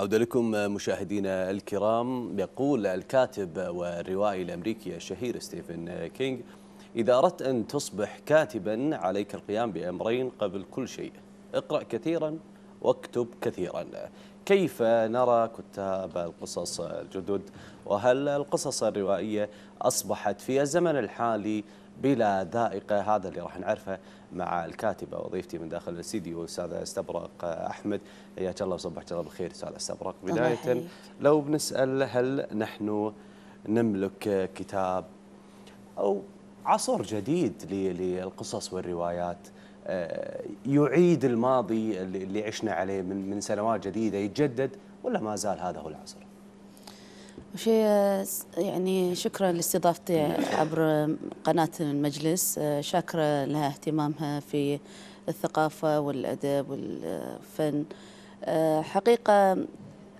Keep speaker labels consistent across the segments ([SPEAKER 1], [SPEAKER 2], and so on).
[SPEAKER 1] عودة لكم مشاهدينا الكرام يقول الكاتب والروائي الأمريكي الشهير ستيفن كينج إذا أردت أن تصبح كاتبا عليك القيام بأمرين قبل كل شيء اقرأ كثيرا واكتب كثيرا كيف نرى كتاب القصص الجدد وهل القصص الروائية أصبحت في الزمن الحالي بلا ذائقة هذا اللي راح نعرفه مع الكاتبه وضيفتي من داخل الاستديو الاستاذه استبرق احمد حياك الله وصبحت الله بالخير استاذه استبرق بدايه لو بنسال هل نحن نملك كتاب او عصر جديد للقصص والروايات آه، يعيد الماضي اللي عشنا عليه من سنوات جديده يتجدد ولا ما زال هذا هو العصر؟
[SPEAKER 2] وشي يعني شكرا لاستضافتي عبر قناة المجلس شاكرة لها اهتمامها في الثقافة والأدب والفن حقيقة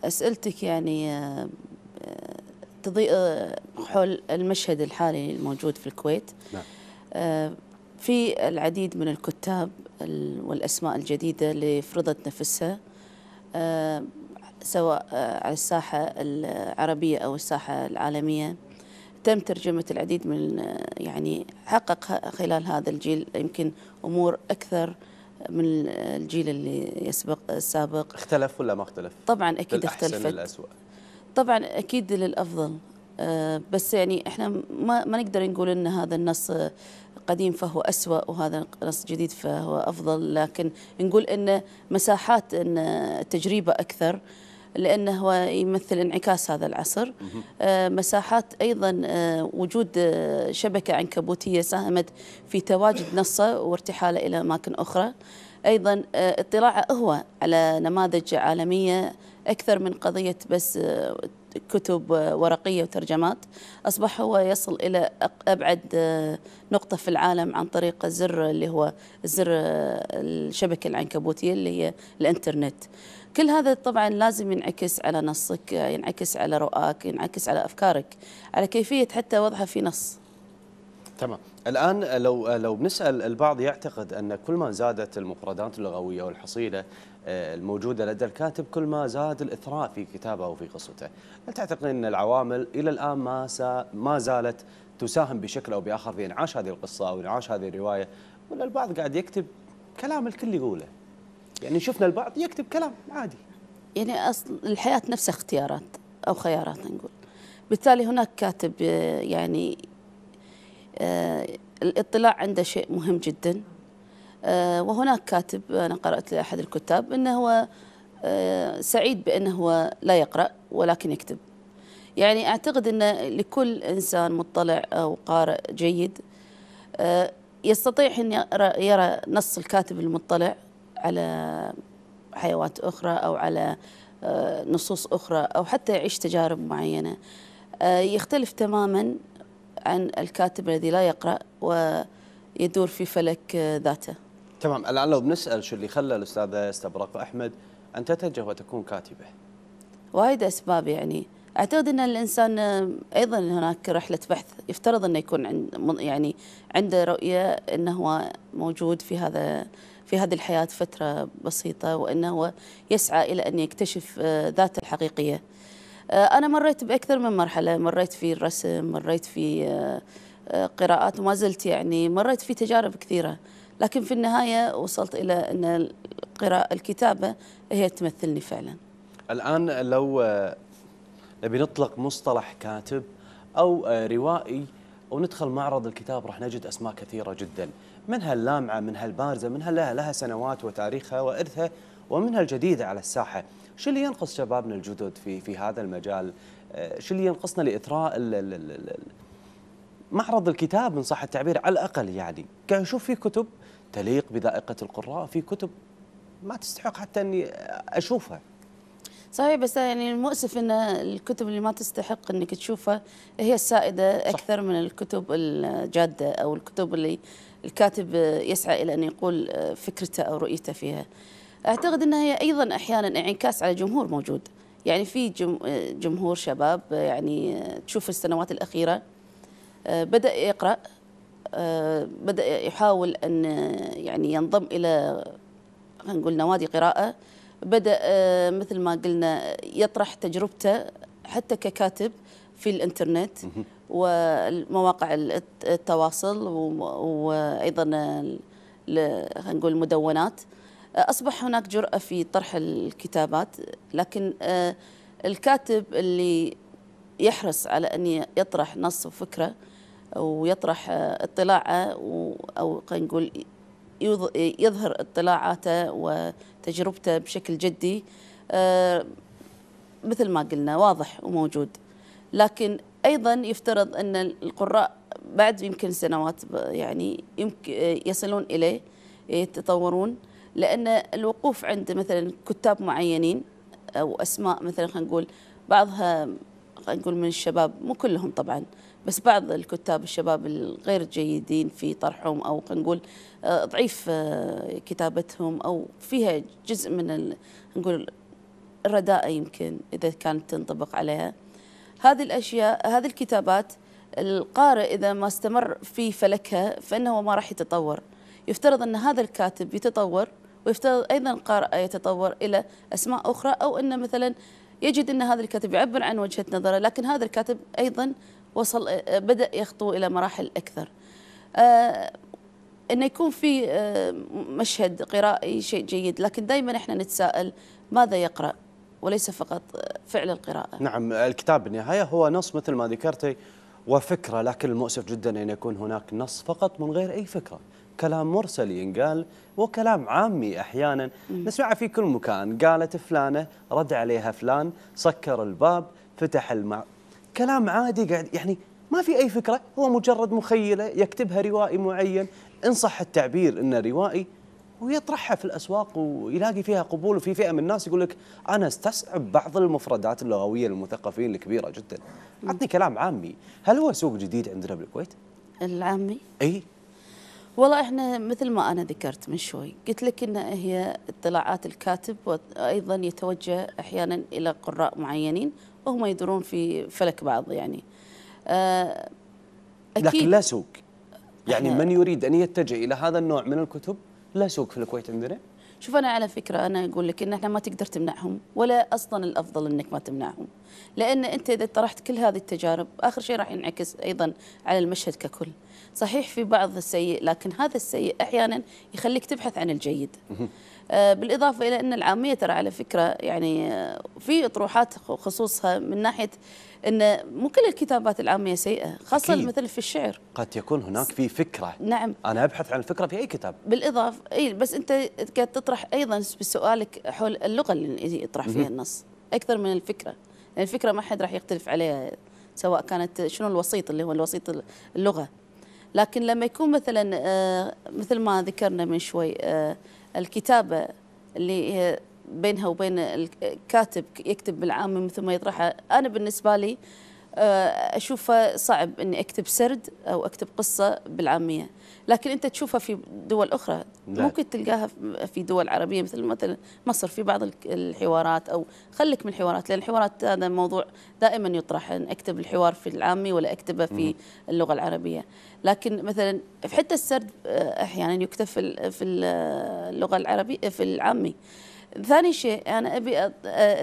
[SPEAKER 2] أسئلتك يعني تضيء حول المشهد الحالي الموجود في الكويت نعم. في العديد من الكتاب والأسماء الجديدة اللي فرضت نفسها سواء آه، على الساحة العربية أو الساحة العالمية تم ترجمة العديد من آه، يعني حقق خلال هذا الجيل يمكن أمور أكثر من الجيل اللي يسبق السابق اختلف ولا ما اختلف؟ طبعا أكيد اختلفت للأسوأ. طبعا أكيد للأفضل آه، بس يعني احنا ما, ما نقدر نقول ان هذا النص قديم فهو أسوأ وهذا نص جديد فهو أفضل لكن نقول أن مساحات أن التجربة أكثر لأنه هو يمثل انعكاس هذا العصر آه، مساحات أيضا آه، وجود آه، شبكة عنكبوتية ساهمت في تواجد نصه وارتحاله إلى أماكن أخرى ايضا اطلاعه هو على نماذج عالميه اكثر من قضيه بس كتب ورقية وترجمات أصبح هو يصل إلى أبعد آه، نقطة في العالم عن طريق الزر اللي هو زر آه، الشبكة العنكبوتية اللي هي الإنترنت كل هذا طبعا لازم ينعكس على نصك ينعكس على رؤاك ينعكس على أفكارك على كيفية حتى وضعها في نص
[SPEAKER 1] تمام الان لو لو بنسال البعض يعتقد ان كل ما زادت المفردات اللغويه والحصيله آه، الموجودة لدى الكاتب كل ما زاد الإثراء في كتابه وفي قصته هل تعتقد أن العوامل إلى الآن ما, سا ما زالت تساهم بشكل أو بآخر في إنعاش هذه القصة أو إنعاش هذه الرواية ولا البعض قاعد يكتب
[SPEAKER 2] كلام الكل يقوله يعني شفنا البعض يكتب كلام عادي يعني أصل الحياة نفسها اختيارات أو خيارات نقول بالتالي هناك كاتب آه، يعني آه، الاطلاع عنده شيء مهم جداً آه، وهناك كاتب أنا قرأت لأحد الكتاب أنه هو آه، سعيد بأنه هو لا يقرأ ولكن يكتب يعني أعتقد أن لكل إنسان مطلع أو قارئ جيد آه، يستطيع أن يرى, يرى نص الكاتب المطلع على حيوات أخرى أو على نصوص أخرى أو حتى يعيش تجارب معينة يختلف تماما عن الكاتب الذي لا يقرأ ويدور في فلك ذاته
[SPEAKER 1] تمام الآن لو بنسأل شو اللي خلى الأستاذة استبرق أحمد أن تتجه وتكون كاتبة
[SPEAKER 2] وايد أسباب يعني اعتقد ان الانسان آه، ايضا هناك رحله بحث يفترض انه يكون عند يعني عنده رؤيه انه هو موجود في هذا في هذه الحياه فتره بسيطه وانه هو يسعى الى ان يكتشف آه، ذاته الحقيقيه. آه، انا مريت باكثر من مرحله، مريت في الرسم، مريت في قراءات وما زلت يعني مريت في تجارب كثيره. لكن في النهاية وصلت إلى أن القراءة الكتابة هي تمثلني فعلا
[SPEAKER 1] الآن لو آه، نبي نطلق مصطلح كاتب أو آه، روائي وندخل معرض الكتاب راح نجد أسماء كثيرة جدا منها اللامعة منها البارزة منها لها, لها سنوات وتاريخها وإرثها ومنها الجديدة على الساحة شو اللي ينقص شبابنا الجدد في في هذا المجال آه، شو اللي ينقصنا لإثراء معرض الكتاب من صح التعبير على الأقل يعني كان شوف في كتب تليق بذائقة القراء في كتب ما تستحق حتى أني أشوفها
[SPEAKER 2] صحيح بس يعني المؤسف ان الكتب اللي ما تستحق انك تشوفها هي السائده صح. اكثر من الكتب الجاده او الكتب اللي الكاتب يسعى الى ان يقول فكرته او رؤيته فيها. اعتقد انها هي ايضا احيانا انعكاس على جمهور موجود، يعني في جمهور شباب يعني تشوف السنوات الاخيره آه، بدا يقرا آه، بدأ يحاول أن آه، يعني ينضم إلى نقول نوادي قراءة بدأ آه، مثل ما قلنا يطرح تجربته حتى ككاتب في الانترنت ومواقع التواصل وايضا خلينا نقول المدونات اصبح هناك جراه في طرح الكتابات لكن الكاتب اللي يحرص على ان يطرح نص وفكره ويطرح اطلاعه او خلينا نقول يظهر اطلاعاته وتجربته بشكل جدي آه، مثل ما قلنا واضح وموجود لكن ايضا يفترض ان القراء بعد يمكن سنوات يعني يمكن يصلون اليه يتطورون لان الوقوف عند مثلا كتاب معينين او اسماء مثلا خلينا نقول بعضها خلينا نقول من الشباب مو كلهم طبعا بس بعض الكتاب الشباب الغير جيدين في طرحهم او خلينا نقول آه، ضعيف آه، كتابتهم او فيها جزء من نقول الرداءة يمكن اذا كانت تنطبق عليها هذه الاشياء هذه الكتابات القارئ اذا ما استمر في فلكها فانه ما راح يتطور يفترض ان هذا الكاتب يتطور ويفترض ايضا القارئ يتطور الى اسماء اخرى او انه مثلا يجد ان هذا الكاتب يعبر عن وجهه نظره لكن هذا الكاتب ايضا وصل بدا يخطو الى مراحل اكثر آه، انه يكون في آه، مشهد قرائي شيء جيد لكن دائما احنا نتساءل ماذا يقرا وليس فقط آه، فعل القراءه
[SPEAKER 1] نعم الكتاب بالنهايه هو نص مثل ما ذكرتي وفكره لكن المؤسف جدا ان يكون هناك نص فقط من غير اي فكره كلام مرسل ينقال وكلام عامي أحيانا نسمعه في كل مكان قالت فلانة رد عليها فلان سكر الباب فتح الماء كلام عادي قاعد يعني ما في أي فكرة هو مجرد مخيلة يكتبها روائي معين إن صح التعبير إنه روائي ويطرحها في الاسواق ويلاقي فيها قبول وفي فئه من الناس يقول لك انا استصعب بعض المفردات اللغويه للمثقفين الكبيره جدا. اعطني كلام عامي، هل هو سوق جديد عندنا بالكويت؟ العامي؟ اي
[SPEAKER 2] والله احنا مثل ما انا ذكرت من شوي قلت لك ان هي اطلاعات الكاتب وايضا يتوجه احيانا الى قراء معينين وهم يدورون في فلك بعض يعني آه، أكيد لكن لا سوق
[SPEAKER 1] يعني من يريد ان يتجه الى هذا النوع من الكتب
[SPEAKER 2] لا سوق في الكويت عندنا شوف انا على فكره انا اقول لك ان احنا ما تقدر تمنعهم ولا اصلا الافضل انك ما تمنعهم لان انت اذا طرحت كل هذه التجارب اخر شيء راح ينعكس ايضا على المشهد ككل صحيح في بعض السيء لكن هذا السيء احيانا يخليك تبحث عن الجيد آه، بالاضافه الى ان العاميه ترى على فكره يعني آه، في اطروحات خصوصها من ناحيه ان مو كل الكتابات العاميه سيئه خاصه أكيد. مثل في الشعر
[SPEAKER 1] قد يكون هناك في فكره نعم انا ابحث عن الفكره في اي كتاب
[SPEAKER 2] بالاضافه اي بس انت قاعد تطرح ايضا بسؤالك حول اللغه اللي يطرح فيها النص اكثر من الفكره يعني الفكره ما حد راح يختلف عليها سواء كانت شنو الوسيط اللي هو الوسيط اللغه لكن لما يكون مثلا آه، مثل ما ذكرنا من شوي آه، الكتابه اللي هي بينها وبين الكاتب يكتب بالعامي ثم يطرحها انا بالنسبه لي آه، اشوفه صعب اني اكتب سرد او اكتب قصه بالعاميه لكن انت تشوفها في دول اخرى لا. نعم. ممكن تلقاها في دول عربيه مثل مثلا مصر في بعض الحوارات او خليك من الحوارات لان الحوارات هذا موضوع دائما يطرح ان اكتب الحوار في العامي ولا اكتبه في اللغه العربيه لكن مثلا حتى السرد آه، احيانا يكتب في اللغه العربيه في العامي ثاني شيء انا ابي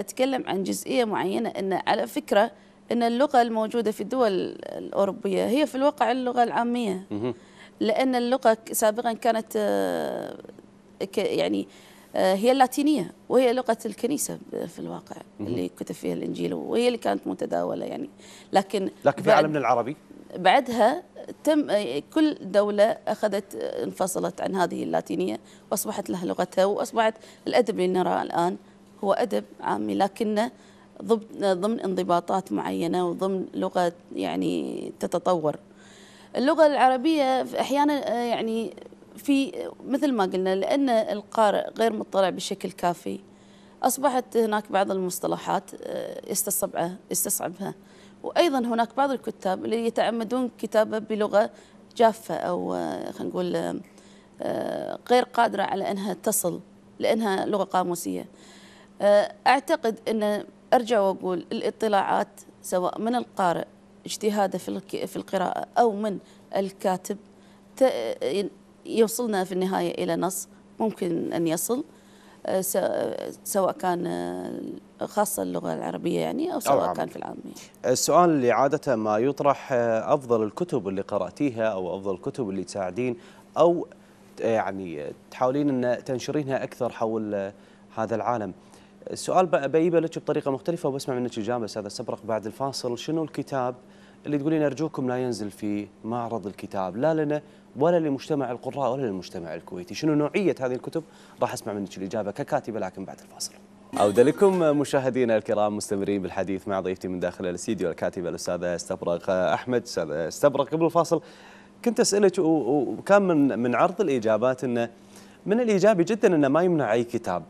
[SPEAKER 2] اتكلم عن جزئيه معينه ان على فكره ان اللغه الموجوده في الدول الاوروبيه هي في الواقع اللغه العاميه لان اللغه سابقا كانت يعني هي اللاتينيه وهي لغه الكنيسه في الواقع اللي كتب فيها الانجيل وهي اللي كانت متداوله يعني لكن لكن في عالمنا العربي بعدها تم كل دولة أخذت انفصلت عن هذه اللاتينية وأصبحت لها لغتها وأصبحت الأدب اللي نراه الآن هو أدب عامي لكنه ضمن انضباطات معينة وضمن لغة يعني تتطور اللغة العربية أحيانا يعني في مثل ما قلنا لأن القارئ غير مطلع بشكل كافي أصبحت هناك بعض المصطلحات آه، يستصعبها يستصعبها وايضا هناك بعض الكتاب اللي يتعمدون كتابه بلغه جافه او آه، خلينا نقول آه، آه، غير قادره على انها تصل لانها لغه قاموسيه. اعتقد ان ارجع واقول الاطلاعات سواء من القارئ اجتهاده في في القراءه او من الكاتب يوصلنا في النهايه الى نص ممكن ان يصل سواء كان آه، خاصة اللغة العربية يعني أو سواء أو نعم. كان في العامية
[SPEAKER 1] السؤال اللي عادة ما يطرح آه، أفضل الكتب اللي قرأتيها أو أفضل الكتب اللي تساعدين أو آه، يعني تحاولين أن تنشرينها أكثر حول هذا العالم السؤال بقى بيبه لك بطريقة مختلفة وبسمع منك إجابة أستاذ السبرق بعد الفاصل شنو الكتاب اللي تقولين ارجوكم لا ينزل في معرض الكتاب لا لنا ولا لمجتمع القراء ولا للمجتمع الكويتي شنو نوعية هذه الكتب راح أسمع منك الإجابة ككاتبة لكن بعد الفاصل عودة لكم مشاهدينا الكرام مستمرين بالحديث مع ضيفتي من داخل الاستديو الكاتبة الأستاذة استبرق أحمد أستاذة استبرق قبل الفاصل كنت أسألك وكان من من عرض الإجابات أنه من الإيجابي جدا أنه ما يمنع أي كتاب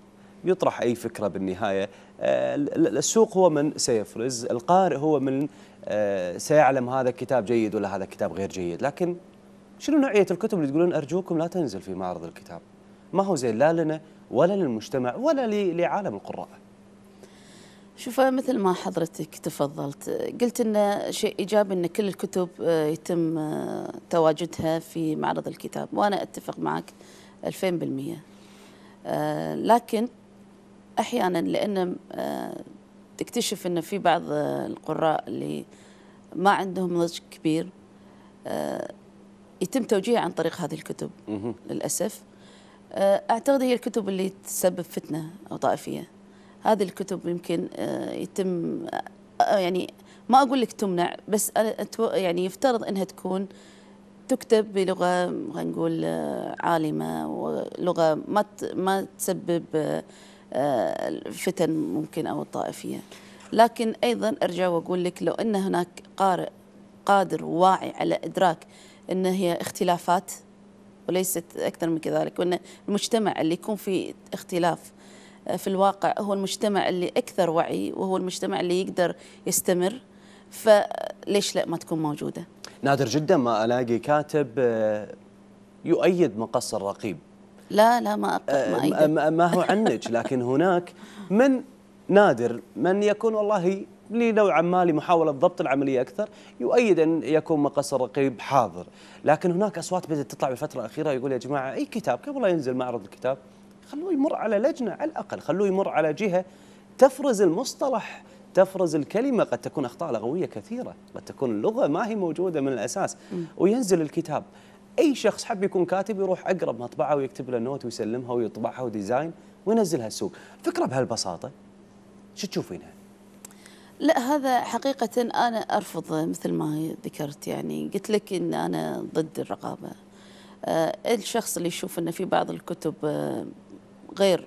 [SPEAKER 1] يطرح أي فكرة بالنهاية آه، السوق هو من سيفرز القارئ هو من آه، سيعلم هذا الكتاب جيد ولا هذا الكتاب غير جيد لكن شنو نوعية الكتب اللي تقولون أرجوكم لا تنزل في معرض الكتاب ما
[SPEAKER 2] هو زين لا لنا ولا للمجتمع ولا لعالم القراء شوف مثل ما حضرتك تفضلت قلت انه شيء ايجابي ان كل الكتب آه، يتم آه، تواجدها في معرض الكتاب وانا اتفق معك 2000% لكن احيانا لان تكتشف ان في بعض القراء اللي ما عندهم نضج كبير آه، يتم توجيهه عن طريق هذه الكتب للاسف آه، اعتقد هي الكتب اللي تسبب فتنه او طائفيه هذه الكتب يمكن آه، يتم يعني ما اقول لك تمنع بس يعني يفترض انها تكون تكتب بلغه خلينا نقول عالمه ولغه ما ما تسبب آه، الفتن ممكن أو الطائفية لكن أيضا أرجع وأقول لك لو أن هناك قارئ قادر وواعي على إدراك أن هي اختلافات وليست أكثر من كذلك وأن المجتمع اللي يكون فيه اختلاف آه، في الواقع هو المجتمع اللي أكثر وعي وهو المجتمع اللي يقدر يستمر فليش لا ما تكون موجودة
[SPEAKER 1] نادر جدا ما ألاقي كاتب آه، يؤيد مقص الرقيب لا لا ما ما, آه، ما, ما هو عنك لكن هناك من نادر من يكون والله لنوعا ما لمحاولة ضبط العملية أكثر يؤيد أن يكون مقص الرقيب حاضر لكن هناك أصوات بدأت تطلع بالفترة الأخيرة يقول يا جماعة أي كتاب قبل لا ينزل معرض الكتاب خلوه يمر على لجنة على الأقل خلوه يمر على جهة تفرز المصطلح تفرز الكلمة قد تكون أخطاء لغوية كثيرة قد تكون اللغة ما هي موجودة من الأساس وينزل الكتاب اي شخص حب يكون كاتب يروح اقرب مطبعه ويكتب له نوت ويسلمها ويطبعها وديزاين وينزلها السوق، فكره بهالبساطه شو تشوفينها؟
[SPEAKER 2] لا هذا حقيقة أنا أرفض مثل ما ذكرت يعني قلت لك أن أنا ضد الرقابة آه، الشخص اللي يشوف أن في بعض الكتب آه، غير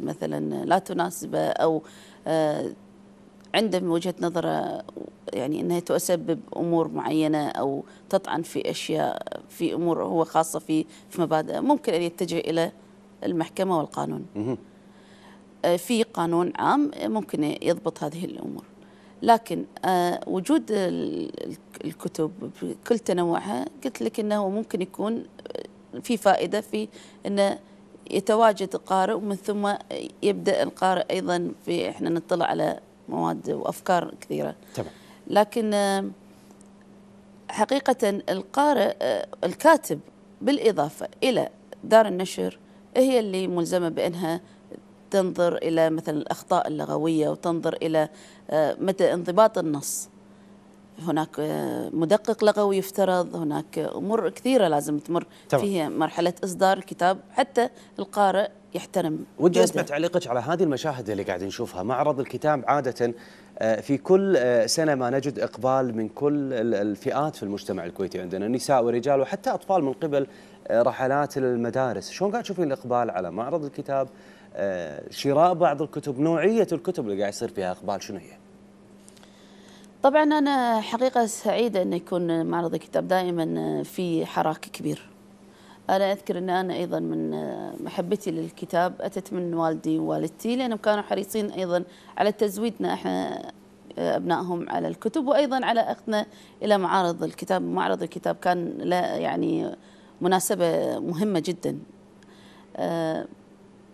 [SPEAKER 2] مثلا لا تناسبه أو آه، من وجهه نظره يعني انها تسبب امور معينه او تطعن في اشياء في امور هو خاصه في في مبادئ ممكن ان يتجه الى المحكمه والقانون. آه، في قانون عام ممكن يضبط هذه الامور. لكن آه، وجود الكتب بكل تنوعها قلت لك انه ممكن يكون آه، في فائده في انه يتواجد القارئ ومن ثم يبدا القارئ ايضا في احنا نطلع على مواد وافكار كثيره تمام لكن آه، حقيقه القارئ آه، الكاتب بالاضافه الى دار النشر هي اللي ملزمه بانها تنظر الى مثلا الاخطاء اللغويه وتنظر الى آه، متى انضباط النص هناك مدقق لغوي يفترض هناك امور كثيره لازم تمر طبعا. فيها مرحله اصدار الكتاب حتى القارئ يحترم ودي اسمع
[SPEAKER 1] تعليقك على هذه المشاهد اللي قاعد نشوفها معرض الكتاب عاده آه، في كل آه، سنه ما نجد اقبال من كل الفئات في المجتمع الكويتي عندنا نساء ورجال وحتى اطفال من قبل آه، رحلات المدارس شلون قاعد تشوفين الاقبال على معرض الكتاب شراء بعض الكتب نوعيه الكتب اللي قاعد يصير فيها اقبال شنو هي
[SPEAKER 2] طبعا انا حقيقه سعيده ان يكون معرض الكتاب دائما في حراك كبير أنا أذكر أن أنا أيضا من آه، محبتي للكتاب أتت من والدي ووالدتي لأنهم كانوا حريصين أيضا على تزويدنا إحنا آه، أبنائهم على الكتب وأيضا على أخذنا إلى معارض الكتاب معرض الكتاب كان لا يعني مناسبة مهمة جدا آه،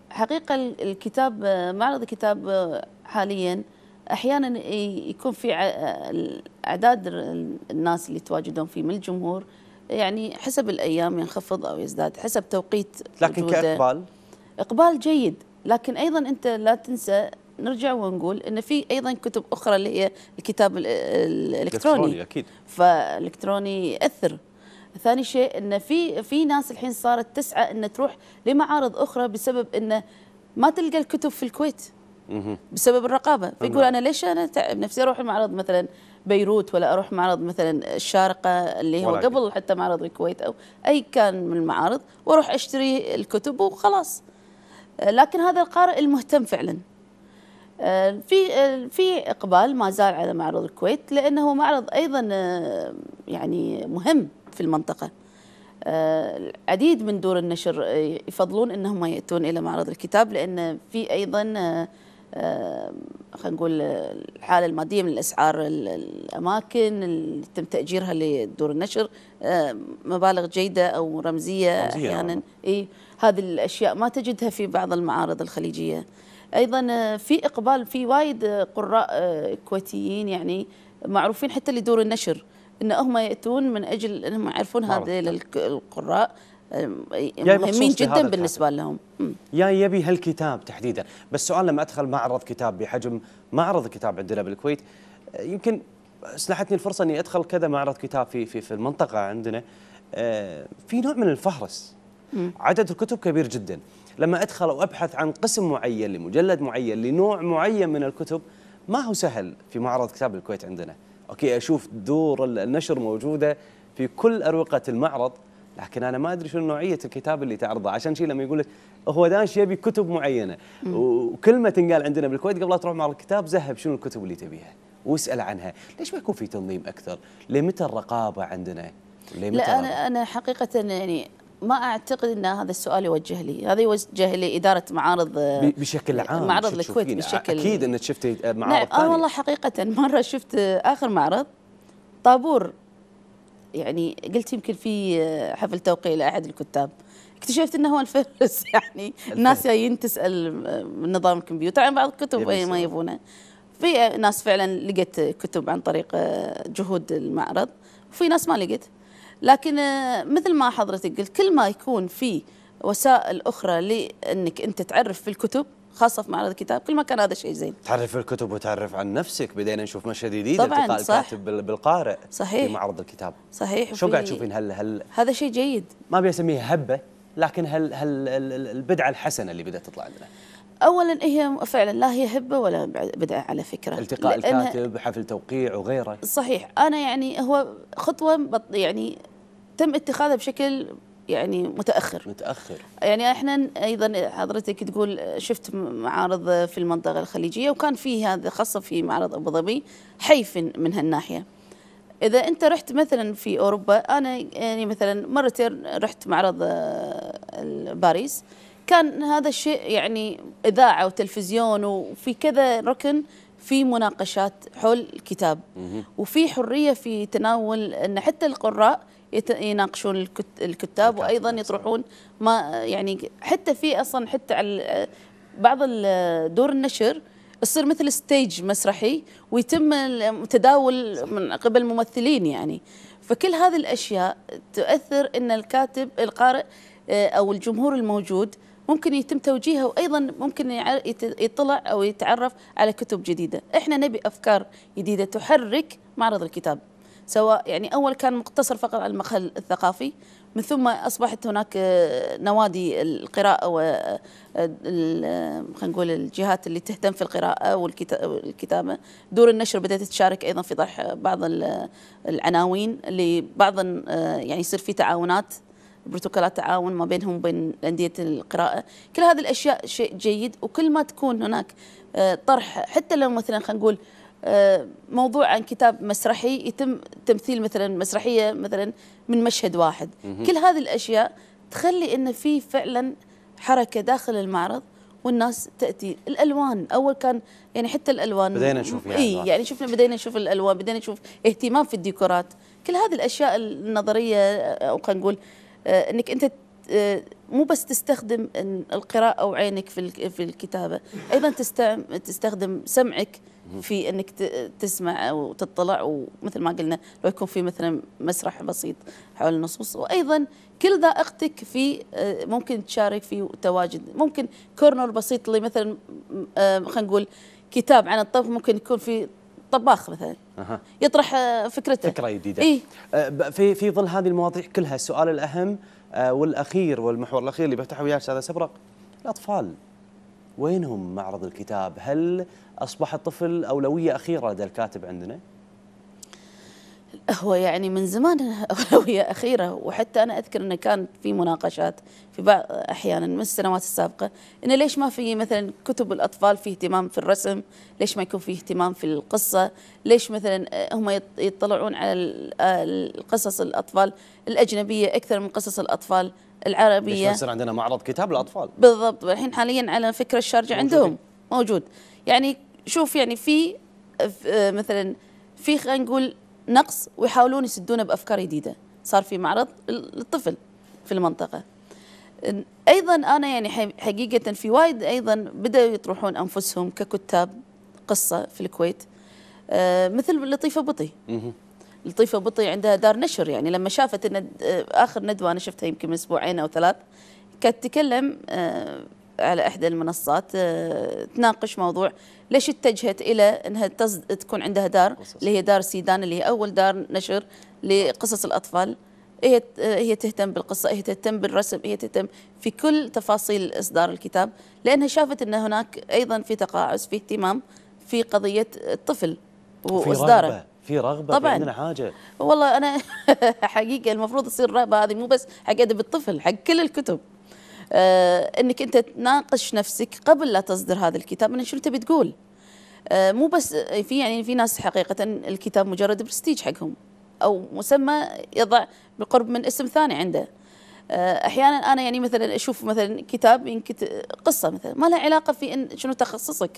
[SPEAKER 2] حقيقة الكتاب معرض الكتاب حاليا أحيانا يكون في أعداد الناس اللي يتواجدون فيه من الجمهور يعني حسب الايام ينخفض او يزداد حسب توقيت لكن وجوده. كاقبال اقبال جيد لكن ايضا انت لا تنسى نرجع ونقول ان في ايضا كتب اخرى اللي هي الكتاب الالكتروني اكيد فالالكتروني ياثر ثاني شيء ان في في ناس الحين صارت تسعى ان تروح لمعارض اخرى بسبب انه ما تلقى الكتب في الكويت بسبب الرقابه فيقول نعم. انا ليش انا تعب نفسي اروح المعرض مثلا بيروت ولا اروح معرض مثلا الشارقه اللي هو قبل حتى معرض الكويت او اي كان من المعارض واروح اشتري الكتب وخلاص لكن هذا القارئ المهتم فعلا في في اقبال ما زال على معرض الكويت لانه معرض ايضا يعني مهم في المنطقه العديد من دور النشر يفضلون انهم ياتون الى معرض الكتاب لان في ايضا خلينا نقول الحاله الماديه من الاسعار الاماكن اللي تم تاجيرها لدور النشر مبالغ جيده او رمزيه احيانا آه. اي هذه الاشياء ما تجدها في بعض المعارض الخليجيه ايضا آه، في اقبال في وايد آه، قراء كويتيين يعني معروفين حتى لدور النشر ان هم ياتون من اجل انهم يعرفون هذه القراء مهمين جدا بالنسبه لهم
[SPEAKER 1] يا يبي هالكتاب تحديدا بس سؤال لما ادخل معرض كتاب بحجم معرض الكتاب عندنا بالكويت يمكن سنحتني الفرصه اني ادخل كذا معرض كتاب في في في المنطقه عندنا أه، في نوع من الفهرس عدد الكتب كبير جدا لما ادخل وابحث عن قسم معين لمجلد معين لنوع معين من الكتب ما هو سهل في معرض كتاب الكويت عندنا اوكي اشوف دور النشر موجوده في كل اروقه المعرض لكن انا ما ادري شنو نوعيه الكتاب اللي تعرضه عشان شيء لما يقول لك هو دانش يبي كتب معينه وكلمه تنقال عندنا بالكويت قبل لا تروح مع الكتاب ذهب شنو الكتب اللي تبيها واسال عنها ليش ما يكون في تنظيم اكثر لمتى الرقابه عندنا لمتى لا انا انا
[SPEAKER 2] حقيقه يعني ما اعتقد ان هذا السؤال يوجه لي، هذا يوجه لاداره معارض بشكل عام معرض الكويت بشكل
[SPEAKER 1] اكيد انك شفتي معارض ثانيه لا
[SPEAKER 2] والله حقيقه مره شفت اخر معرض طابور يعني قلت يمكن في آه، حفل توقيع لاحد الكتاب اكتشفت انه هو الفهرس يعني الناس جايين تسال من آه، نظام الكمبيوتر عن بعض الكتب ما يبونه في آه، ناس فعلا لقيت كتب عن طريق جهود المعرض وفي ناس ما لقيت لكن مثل ما حضرتك قلت كل ما يكون في وسائل اخرى لانك انت تعرف في الكتب خاصه في معرض الكتاب كل ما كان هذا شيء زين
[SPEAKER 1] تعرف الكتب وتعرف عن نفسك بدينا نشوف مشهد جديد طبعا التقاء الكاتب بالقارئ صحيح في معرض الكتاب صحيح شو قاعد تشوفين هل هل هذا شيء جيد ما ابي اسميه هبه لكن هل هل البدعه الحسنه اللي بدات تطلع عندنا
[SPEAKER 2] اولا هي فعلا لا هي هبه ولا بدعه على فكره التقاء الكاتب
[SPEAKER 1] حفل توقيع وغيره
[SPEAKER 2] صحيح انا يعني هو خطوه يعني تم اتخاذها بشكل يعني متاخر متاخر يعني احنا ايضا حضرتك تقول شفت معارض في المنطقه الخليجيه وكان في هذا خاصه في معرض ابو ظبي حيف من هالناحيه اذا انت رحت مثلا في اوروبا انا يعني مثلا مرتين رحت معرض آه، باريس كان هذا الشيء يعني اذاعه وتلفزيون وفي كذا ركن في مناقشات حول الكتاب وفي حريه في تناول ان حتى القراء يناقشون الكتاب وايضا يطرحون ما يعني حتى في اصلا حتى على بعض دور النشر تصير مثل ستيج مسرحي ويتم التداول من قبل الممثلين يعني فكل هذه الاشياء تؤثر ان الكاتب القارئ آه، او الجمهور الموجود ممكن يتم توجيهه وايضا ممكن يطلع او يتعرف على كتب جديده، احنا نبي افكار جديده تحرك معرض الكتاب. سواء يعني أول كان مقتصر فقط على المقهى الثقافي من ثم أصبحت هناك آه، نوادي القراءة و آه، آه، خلينا نقول الجهات اللي تهتم في القراءة والكتابة دور النشر بدأت تشارك أيضا في طرح بعض العناوين اللي بعض يعني يصير في تعاونات بروتوكولات تعاون ما بينهم وبين أندية القراءة كل هذه الأشياء شيء جيد وكل ما تكون هناك طرح حتى لو مثلا خلينا نقول آه، موضوع عن كتاب مسرحي يتم تمثيل مثلا مسرحيه مثلا من مشهد واحد مم. كل هذه الاشياء تخلي ان في فعلا حركه داخل المعرض والناس تاتي الالوان اول كان يعني حتى الالوان بدينا نشوف يعني اي يعني شفنا بدينا نشوف الالوان بدينا نشوف اهتمام في الديكورات كل هذه الاشياء النظريه او خلينا نقول آه، انك انت آه، مو بس تستخدم القراءه وعينك في في الكتابه ايضا تستخدم سمعك في انك تسمع وتطلع ومثل ما قلنا لو يكون في مثلا مسرح بسيط حول النصوص وايضا كل ذائقتك في آه، ممكن تشارك فيه تواجد ممكن كورنر بسيط اللي مثلا آه، خلينا نقول كتاب عن الطبخ ممكن يكون في طباخ مثلا يطرح آه، فكرته
[SPEAKER 1] فكره جديده إيه؟ في في ظل هذه المواضيع كلها السؤال الاهم والاخير والمحور الاخير اللي بفتحه وياك استاذه سبرق الاطفال وينهم معرض الكتاب؟ هل اصبح الطفل اولويه اخيره لدى الكاتب عندنا؟
[SPEAKER 2] هو يعني من زمان أولوية أخيرة وحتى أنا أذكر أنه كان في مناقشات في بعض أحيانا من السنوات السابقة أنه ليش ما في مثلا كتب الأطفال في اهتمام في الرسم ليش ما يكون في اهتمام في القصة ليش مثلا هم يطلعون على آه، القصص الأطفال الأجنبية أكثر من قصص الأطفال العربية ليش ما يصير
[SPEAKER 1] عندنا معرض كتاب الأطفال
[SPEAKER 2] بالضبط والحين حاليا على فكرة الشارجة عندهم موجود يعني شوف يعني في آه، مثلا في خلينا نقول نقص ويحاولون يسدونه بافكار جديده صار في معرض للطفل في المنطقه ايضا انا يعني حقيقه في وايد ايضا بداوا يطرحون انفسهم ككتاب قصه في الكويت آه، مثل لطيفه بطي لطيفه بطي عندها دار نشر يعني لما شافت ان آه، اخر ندوه انا شفتها يمكن من اسبوعين او ثلاث كانت تتكلم على احدى المنصات آه، تناقش موضوع ليش اتجهت الى انها تكون عندها دار اللي هي دار سيدان اللي هي اول دار نشر لقصص الاطفال هي آه، هي تهتم بالقصه هي تهتم بالرسم هي تهتم في كل تفاصيل اصدار الكتاب لانها شافت ان هناك ايضا في تقاعس في اهتمام في قضيه الطفل واصداره رغبة.
[SPEAKER 1] في رغبه طبعا عندنا
[SPEAKER 2] حاجه والله انا حقيقه المفروض تصير رغبه هذه مو بس حق ادب الطفل حق كل الكتب آه، انك انت تناقش نفسك قبل لا تصدر هذا الكتاب من تبي تقول آه مو بس في يعني في ناس حقيقه الكتاب مجرد برستيج حقهم او مسمى يضع بالقرب من اسم ثاني عنده آه، احيانا انا يعني مثلا اشوف مثلا كتاب يمكن قصه مثلا ما لها علاقه في إن شنو تخصصك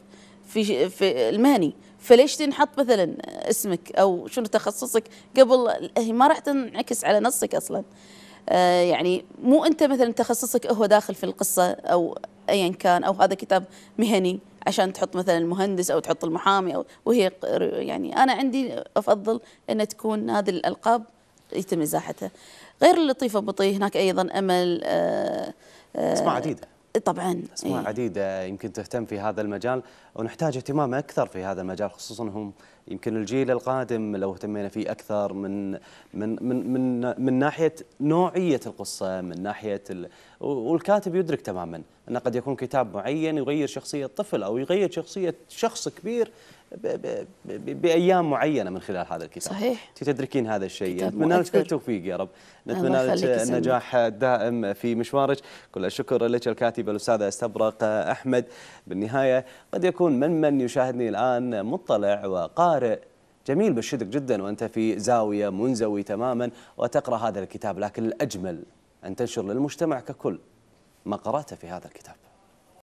[SPEAKER 2] في في المهني فليش تنحط مثلا اسمك او شنو تخصصك قبل هي ما راح تنعكس على نصك اصلا آه، يعني مو انت مثلا تخصصك هو داخل في القصه او ايا كان او هذا كتاب مهني عشان تحط مثلا المهندس او تحط المحامي او وهي يعني انا عندي افضل ان تكون هذه الالقاب يتم ازاحتها غير اللطيفه بطيء هناك ايضا امل آه، آه، اسماء عديده طبعا
[SPEAKER 1] اسماء إيه. عديده يمكن تهتم في هذا المجال ونحتاج اهتمام اكثر في هذا المجال خصوصا هم يمكن الجيل القادم لو اهتمينا فيه اكثر من من من من, من ناحيه نوعيه القصه من ناحيه ال... والكاتب يدرك تماما انه قد يكون كتاب معين يغير شخصيه طفل او يغير شخصيه شخص كبير بايام معينه من خلال هذا الكتاب صحيح انت تدركين هذا الشيء نتمنى لك كل التوفيق يا رب نتمنى لك النجاح الدائم في مشوارك كل الشكر لك الكاتبه الاستاذه استبرق احمد بالنهايه قد يكون من من يشاهدني الان مطلع وقارئ جميل بالشدق جدا وانت في زاويه منزوي تماما وتقرا هذا الكتاب لكن الاجمل ان تنشر للمجتمع ككل ما قراته في هذا الكتاب